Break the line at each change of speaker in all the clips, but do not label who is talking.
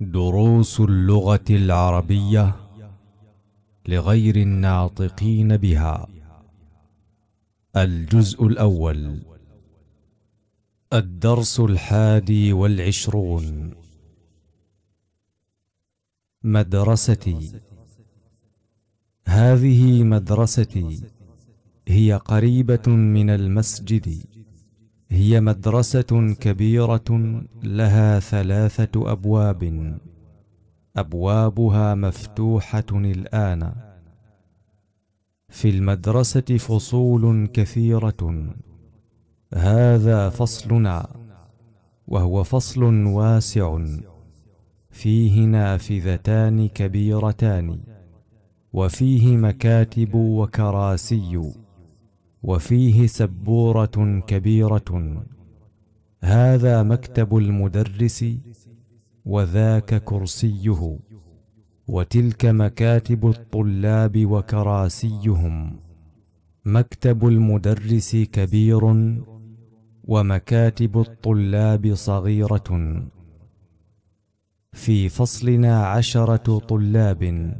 دروس اللغة العربية لغير الناطقين بها الجزء الأول الدرس الحادي والعشرون مدرستي هذه مدرستي هي قريبة من المسجد هي مدرسة كبيرة لها ثلاثة أبواب أبوابها مفتوحة الآن في المدرسة فصول كثيرة هذا فصلنا وهو فصل واسع فيه نافذتان كبيرتان وفيه مكاتب وكراسي وفيه سبوره كبيره هذا مكتب المدرس وذاك كرسيه وتلك مكاتب الطلاب وكراسيهم مكتب المدرس كبير ومكاتب الطلاب صغيره في فصلنا عشره طلاب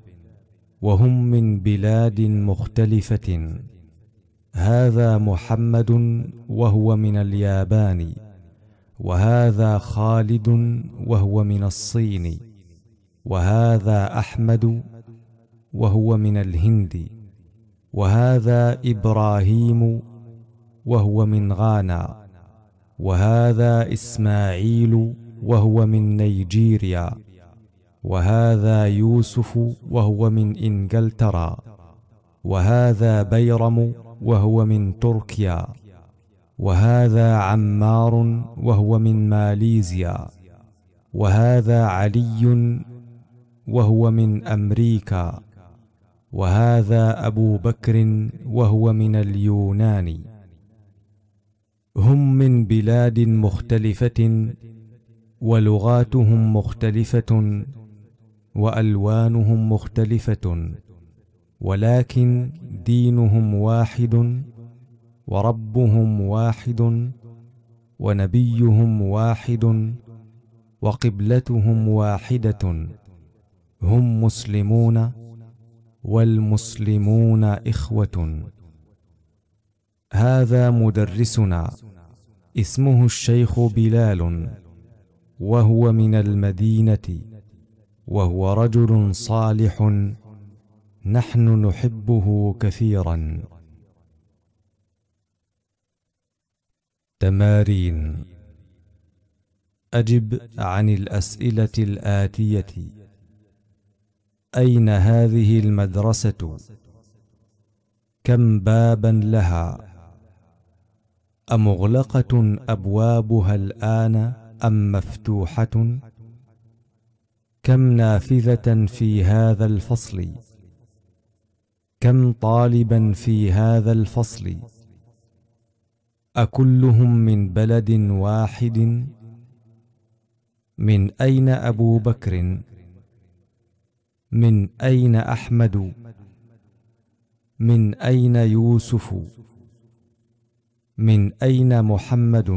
وهم من بلاد مختلفه هذا محمد وهو من اليابان وهذا خالد وهو من الصين وهذا احمد وهو من الهند وهذا ابراهيم وهو من غانا وهذا اسماعيل وهو من نيجيريا وهذا يوسف وهو من انجلترا وهذا بيرم وهو من تركيا وهذا عمار وهو من ماليزيا وهذا علي وهو من امريكا وهذا ابو بكر وهو من اليونان هم من بلاد مختلفه ولغاتهم مختلفه والوانهم مختلفه ولكن دينهم واحد وربهم واحد ونبيهم واحد وقبلتهم واحده هم مسلمون والمسلمون اخوه هذا مدرسنا اسمه الشيخ بلال وهو من المدينه وهو رجل صالح نحن نحبه كثيرا تمارين اجب عن الاسئله الاتيه اين هذه المدرسه كم بابا لها امغلقه ابوابها الان ام مفتوحه كم نافذه في هذا الفصل كم طالبا في هذا الفصل اكلهم من بلد واحد من اين ابو بكر من اين احمد من اين يوسف من اين محمد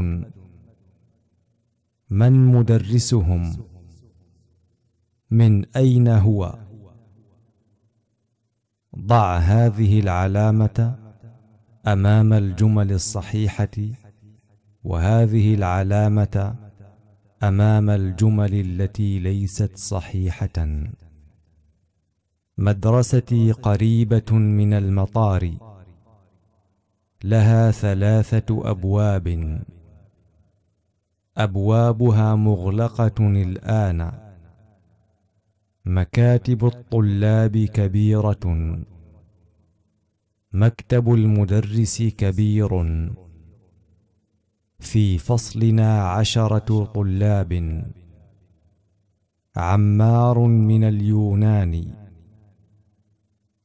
من مدرسهم من اين هو ضع هذه العلامة أمام الجمل الصحيحة وهذه العلامة أمام الجمل التي ليست صحيحة مدرستي قريبة من المطار لها ثلاثة أبواب أبوابها مغلقة الآن مكاتب الطلاب كبيرة مكتب المدرس كبير في فصلنا عشرة طلاب عمار من اليونان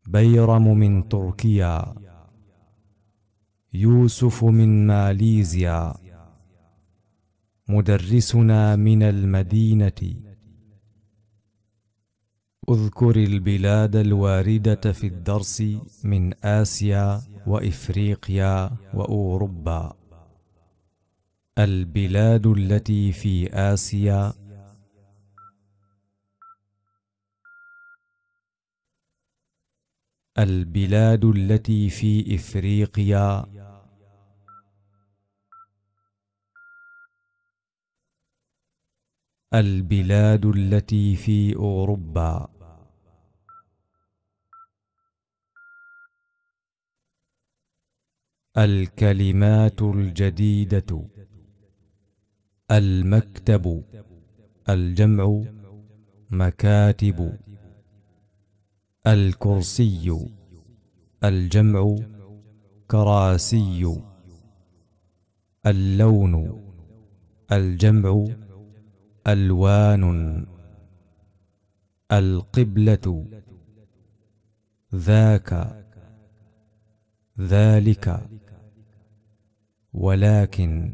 بيرم من تركيا يوسف من ماليزيا مدرسنا من المدينه اذكر البلاد الواردة في الدرس من آسيا وإفريقيا وأوروبا البلاد التي في آسيا البلاد التي في إفريقيا البلاد التي في أوروبا الكلمات الجديدة المكتب الجمع مكاتب الكرسي الجمع كراسي اللون الجمع ألوان القبلة ذاك ذلك ولكن